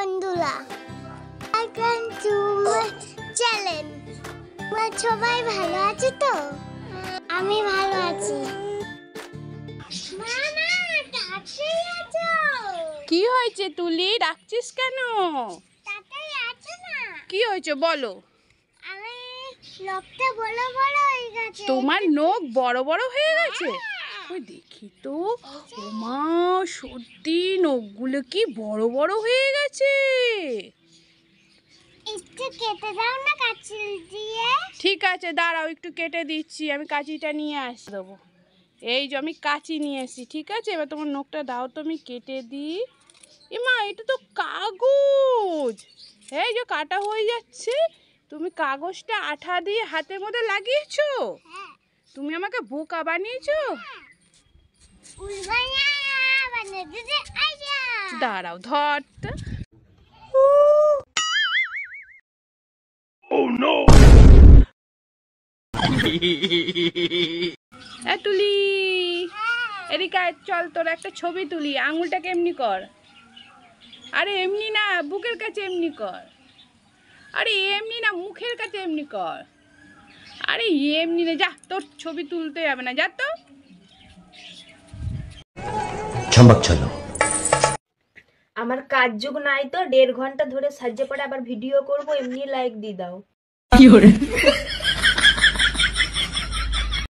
বন্ধুরা welcome to my channel তোমরা সবাই ভালো আছে তো আমি ভালো আছি কি হয়েছে তুলি ডাকছিস কেন কি হয়েছে বলো হয়ে গেছে তোমার নখ বড় বড় হয়ে গেছে কই দেখি তো ওমা সত্যি নখগুলো কি বড় বড় হয়ে গেছে ঠিক আছে দাঁড়াও একটু কেটে দিচ্ছি আমি কাঁচিটা নিয়ে আসি দেবো এই যে আমি কাঁচি নিয়ে এসেছি ঠিক আছে এবার তোমার নখটা দাও তো আমি কেটে দিই এমা এটা তো কাগজ এই যে কাটা হয়ে যাচ্ছে তুমি কাগজটা আঠা দিয়ে হাতের মধ্যে লাগিয়েছো হ্যাঁ। তুমি আমাকে বোকা বানিয়েছো হ্যাঁ। দাঁড়াও ধর তুলি এদিকে চল তোর একটা ছবি তুলি আঙুলটাকে এমনি কর আরে এমনি না বুকের কাছে এমনি কর আরে এমনি না মুখের কাছে এমনি কর আরে এমনি না যা তোর ছবি তুলতে যাবে না যা তো চম্বক চলো আমার কাজ যুগ নাই তো দেড় ঘন্টা ধরে সাজ্জে পড়ে আবার ভিডিও করব এমনি লাইক দিয়ে দাও কি